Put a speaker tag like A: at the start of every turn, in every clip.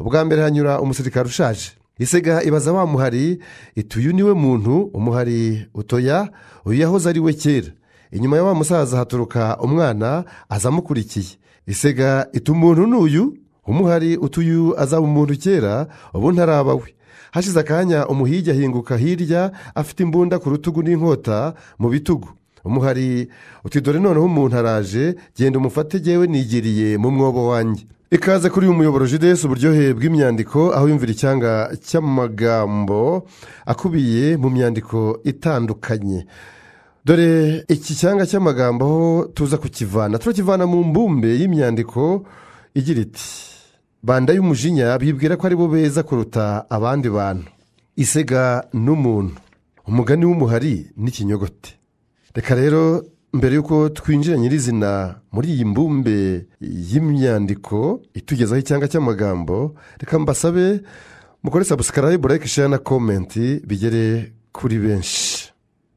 A: ubwa mbere hanyura umusirikare ushaje isega ibaza wa muhari ituyu uyu niwe muntu umuhari utoya uyu yahoze ari we kera inyuma ya wa musaza haturuka umwana azamukurikiye isega ita umuntu n'uyu umuhari utuyu azaba umuntu kera ubu we. hashize akanya umuhigi ahinguka hirya afite imbunda ku rutugu n'inkota mu bitugu umuhari uti dore noneho umuntu araje genda umufate yewe nigiriye mu mwobo wanjye ikaze kuri uyu muyoboro jidesi uburyohe bw'imyandiko aho yumvira icyanga cy'amagambo akubiye mu myandiko itandukanye dore iki cyanga cy'amagambo tuza kukivana turakivana mu mbumbe y'imyandiko igira iti banda y'umujinya bibwira ko ari bo beza kuruta abandi bantu isega n'umuntu umugani w'umuhari n'ikinyogote reka rero mbere y'uko twinjira nyirizina muri iyi mbumbe y'imyandiko itugezaho icyanga cy'amagambo reka mbasabe mukore sabusikarayibu layike share na komenti bigere kuri benshi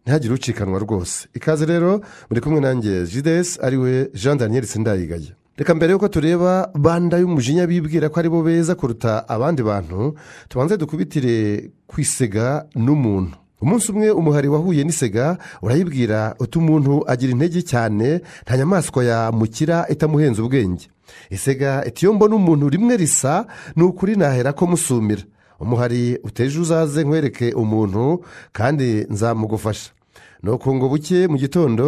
A: ntihagire ucikanwa rwose ikaze rero muri kumwe nanjye jidesi ariwe jean daniel sindayigaya reka mbere y'uko tureba banda y'umujinya bibwira ko aribo beza kuruta abandi bantu tubanze dukubitire kwisega n'umuntu umunsi umwe umuhari wahuye n'isega urayibwira uti umuntu agira intege cyane nta nyamaswa yamukira itamuhenze ubwenge isega iti n’umuntu rimwe risa ni ukuri nahera ko musumira umuhari uteje uzaze nkwereke umuntu kandi nzamugufasha nukunga buke mu gitondo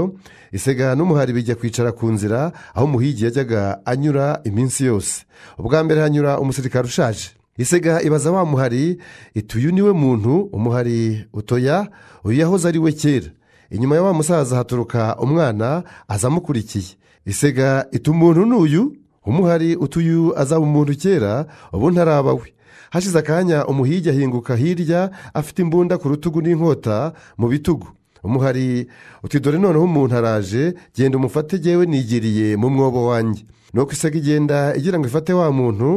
A: isega n'umuhari bijya kwicara ku nzira aho umuhigi yajyaga anyura iminsi yose ubwa mbere hanyura umusirikare ushaje isega ibaza wa muhari ituyu uyu niwe muntu umuhari utoya uyu yahoze ari we kera inyuma ya wa musaza haturuka umwana azamukurikiye. amukurikiye isega iti umuntu n'uyu umuhari utuyu azaba umuntu kera ubu ntaraba we hashize akanya umuhigi ahinguka hirya afite imbunda ku rutugu n'inkota mu bitugu umuhari uti dore noneho umuntu araje genda umufate yewe nigiriye mu mwobo wanjye nuko isega igenda igira ngo ifate wa muntu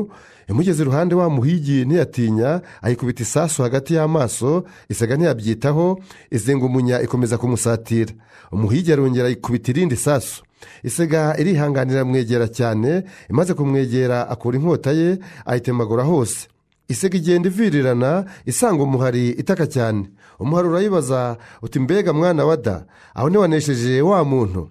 A: imugeze iruhande wa muhigi ntiyatinya ayikubita isasu hagati y'amaso isega ntiyabyitaho izenga umunya ikomeza kumusatira umuhigi arongera ayikubita irindi sasu isega irihanganira mwegera cyane imaze kumwegera akura inkota ye ayitemagura hose isega igenda ivirirana isanga umuhari itaka cyane umuhari urayibaza uti mbega mwana wa da aho ntiwanesheje wa muntu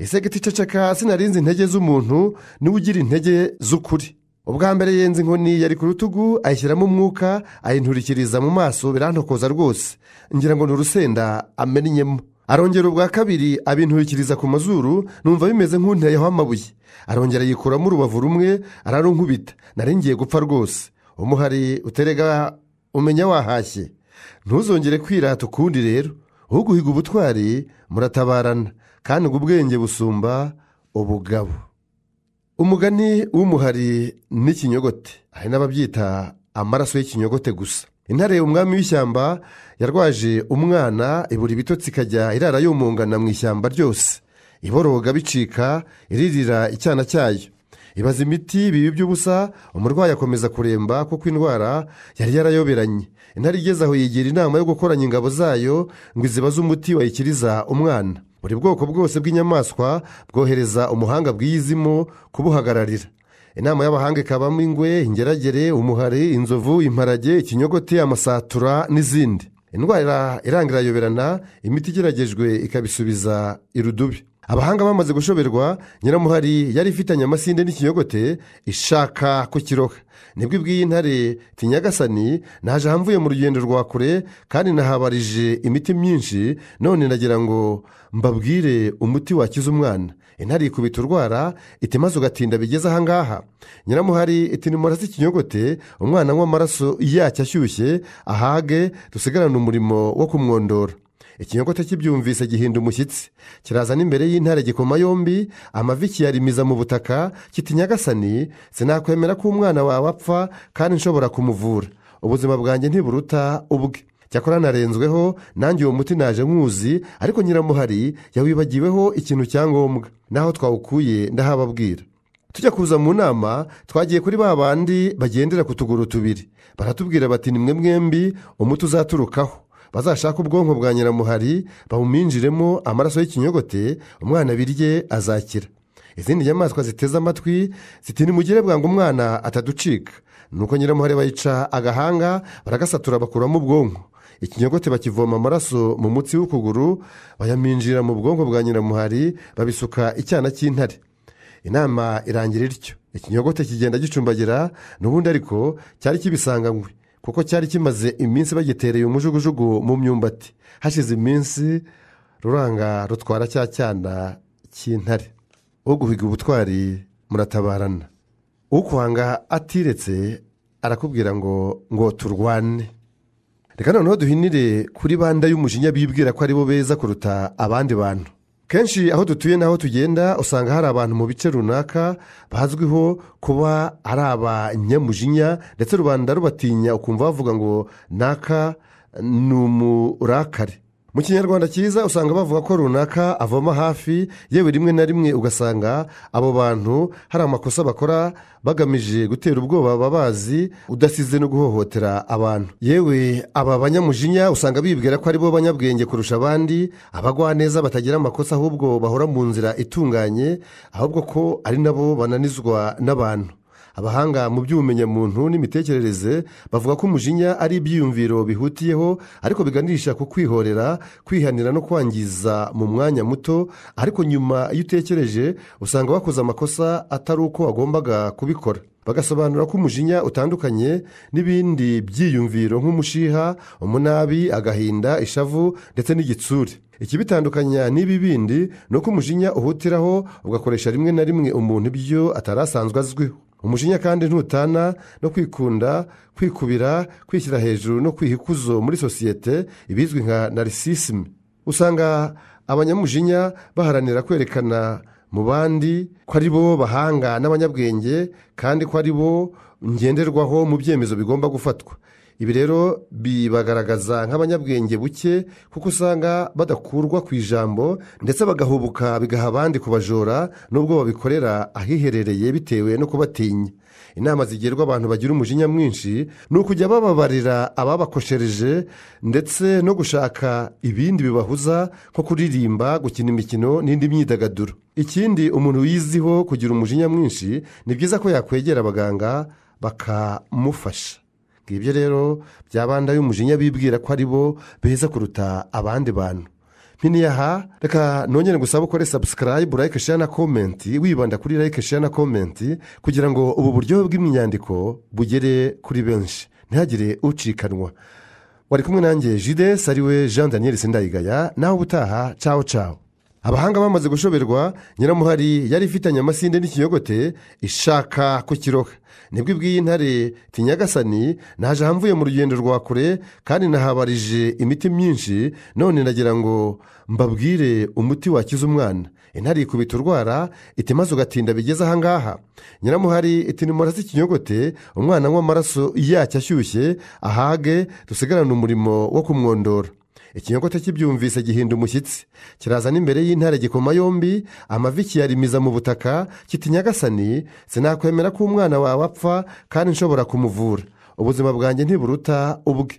A: isega iticeceka sinarinze intege z'umuntu niwe ugira intege z'ukuri ubwa mbere yenze inkoni yari ku rutugu ayishyiramo umwuka ayinturikiriza mu maso birantokoza rwose ngira ngo ni urusenda amennyemo arongera ubwa kabiri abinturikiriza ku mazuru numva bimeze nk'unteyeho amabuye arongera yikuramo urubavu rumwe ararunkubita nari ngiye gupfa rwose umuhari uterega umenya wahashye ntuzongere kwirata ukundi rero uguhiga ubutwari muratabarana kandi ubwo ubwenge busumba ubugabo umugani w'umuhari n'ikinyogote hari n'ababyita amaraso y'ikinyogote gusa intare umwami w'ishyamba yarwaje umwana ibura ibitotsi ikajya irara yumungana mu ishyamba ryose iboroga bicika iririra icyana cyayo ibaza imiti bibi by'ubusa umurwayi akomeza kuremba kuko indwara yari yarayoberanye intare igeze aho yigira inama yo gukoranya ingabo zayo ngo izibaze umuti wayikiriza umwana buri bwoko bwose bw'inyamaswa bwohereza umuhanga bwiyizimo kubuhagararira inama y'abahanga ikabamo ingwe ingeragere umuhari inzovu imparage ikinyogote amasatura n'izindi indwara irangira yoberana imiti igeragejwe ikabisubiza irudubi abahanga bamaze gushoberwa nyiramuhari yari ifitanye amasinde n'ikiyogote ishaka kukiroha nibwo ibw'iyi ntare tinyagasani naje ahamvuye mu rugendo rwa kure kandi nahabarije imiti myinshi none nagira ngo mbabwire umuti wakiza umwana intare ikubita urwara iti maze ugatinda bigeze ahangaha nyiramuhari iti z’ikinyogote umwana anywa amaraso yacyo ashyushye ahage dusigarane umurimo wo kumwondora ikinyogote kibyumvise gihinda umushyitsi kiraza n'imbere y'intare gikoma yombi amavi kiyarimiza mu butaka kiti nyagasani sinakwemera ko umwana wawe apfa kandi nshobora kumuvura ubuzima bwanjye ntiburuta ubwe cyakora narenzweho nanjye uwo muti naje nkuzi ariko nyiramuhari yawibagiweho ikintu cya ngombwa naho twawukuye ndahababwira tujya kuza mu nama twagiye kuri ba bandi bagendera ku tuguru tubiri baratubwira bati ni mwe mwembi umuti uzaturukaho bazashaka ubwonko bwa nyiramuhari babuminjiremo amaraso y'ikinyogote umwana birye azakira izindi nyamaswa ziteze amatwi zitinimugire bwangu umwana ataducika nuko nyiramuhari bayica agahanga baragasatura bakuramo ubwonko ikinyogote bakivoma amaraso mu mutsi w'ukuguru bayaminjira mu bwonko bwa nyiramuhari babisuka icyana cy'intare inama irangira ityo ikinyogote kigenda gicumbagira n'ubundi ariko cyari kibisanganywe kuko cyari kimaze iminsi bagitereye umujugujugu mu myumbati hashize iminsi ruranga rutwara cya cyana cy'intare guhiga ubutwari muratabarana ukwanga atiretse arakubwira ngo ngo turwane reka noneho duhinire kuri banda y'umujinya bibwira ko aribo beza kuruta abandi bantu kenshi aho dutuye n'aho tugenda usanga hari abantu mu bice runaka bazwiho kuba ari abanyamujinya ndetse rubanda rubatinya ukumva bavuga ngo naka ni umurakare mu kinyarwanda cyiza usanga bavuga ko runaka avoma hafi yewe rimwe na rimwe ugasanga abo bantu hari amakosa bakora bagamije gutera ubwoba baba bazi udasize no guhohotera abantu yewe aba banyamujinya usanga bibwira ko ari bo banyabwenge kurusha abandi abagwaneza batagira amakosa ahubwo bahora mu nzira itunganye ahubwo ko ari nabo bananizwa n'abantu abahanga mu by'ubumenyamuntu n'imitekerereze bavuga ko umujinya ari ibyiyumviro bihutiyeho ariko biganisha ku kwihorera kwihanira no kwangiza mu mwanya muto ariko nyuma iyo utekereje usanga wakoze amakosa atari uko wagombaga kubikora bagasobanura ko umujinya utandukanye n'ibindi byiyumviro nk'umushiha umunabi agahinda ishavu ndetse n'igitsure ikibitandukanya n'ibi bindi ni uko umujinya uhutiraho ugakoresha rimwe na rimwe umuntu ibyo atari asanzwe azwiho umujinya kandi ntutana no kwikunda kwikubira kwishyira hejuru no kwiha ikuzo muri sosiyete ibizwi nka narisisime usanga abanyamujinya baharanira kwerekana mu bandi ko ari bo bahanga n'abanyabwenge kandi ko ari bo ngenderwaho mu byemezo bigomba gufatwa ibi rero bibagaragaza nk'abanyabwenge buke kuko usanga badakurwa ku ijambo ndetse bagahubuka bigaha abandi kubajora n'ubwo babikorera ahiherereye bitewe no kubatinya inama zigerwa abantu bagira umujinya mwinshi ni ukujya bababarira ababakoshereje ndetse no gushaka ibindi bibahuza nko kuririmba gukina imikino n'indi myidagaduro ikindi umuntu wiziho kugira umujinya mwinshi ni byiza ko yakwegera abaganga bakamufasha ibyo rero byabanda y'umujinya bibwira ko ari bo beza kuruta abandi bantu mpiniya aha reka nongere gusaba ukore sabusikarayibu like share na komenti wibanda kuri like share na komenti kugira ngo ubu buryo bw'imyandiko bugere kuri benshi ntihagire ucikanwa wari kumwe nanjye jide sariwe jean daniel sindayigaya nawe ubutaha cawo cawo abahanga bamaze gushoberwa nyiramuhari yari ifitanye amasinde n'ikiyogote ishaka kukiroha nibwo ibwiye intare tinyagasani naje ahamvuye mu rugendo rwa kure kandi nahabarije imiti myinshi none nagira ngo mbabwire umuti wakiza umwana intare ikubita urwara iti maze ugatinda bigeze ahangaha nyiramuhari iti nimurase ikinyogote umwana w’amaraso amaraso yacyo ashyushye ahage dusigarane umurimo wo kumwondora ikinyogote kibyumvise gihinda umushyitsi kiraza imbere y'intare gikoma yombi amavi kiyarimiza mu butaka kiti nyagasani sinakwemera ko umwana wawe apfa kandi nshobora kumuvura ubuzima bwanjye ntiburuta ubwe